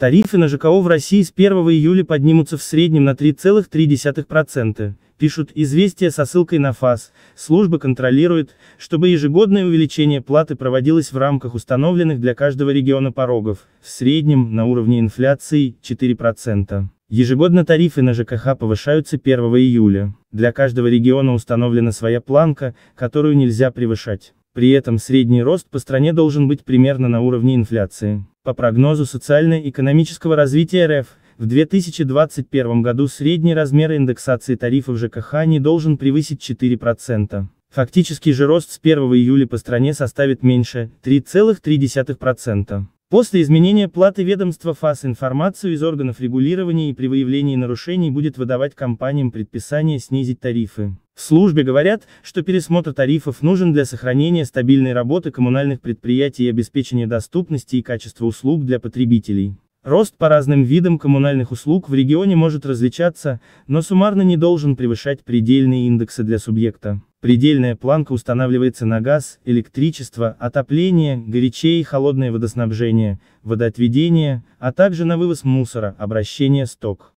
Тарифы на ЖКО в России с 1 июля поднимутся в среднем на 3,3%, пишут известия со ссылкой на ФАС. Служба контролирует, чтобы ежегодное увеличение платы проводилось в рамках установленных для каждого региона порогов, в среднем на уровне инфляции 4%. Ежегодно тарифы на ЖКХ повышаются 1 июля. Для каждого региона установлена своя планка, которую нельзя превышать. При этом средний рост по стране должен быть примерно на уровне инфляции. По прогнозу социально-экономического развития РФ, в 2021 году средний размер индексации тарифов ЖКХ не должен превысить 4%. Фактический же рост с 1 июля по стране составит меньше 3,3%. После изменения платы ведомства ФАС информацию из органов регулирования и при выявлении нарушений будет выдавать компаниям предписание снизить тарифы службе говорят, что пересмотр тарифов нужен для сохранения стабильной работы коммунальных предприятий и обеспечения доступности и качества услуг для потребителей. Рост по разным видам коммунальных услуг в регионе может различаться, но суммарно не должен превышать предельные индексы для субъекта. Предельная планка устанавливается на газ, электричество, отопление, горячее и холодное водоснабжение, водоотведение, а также на вывоз мусора, обращение сток.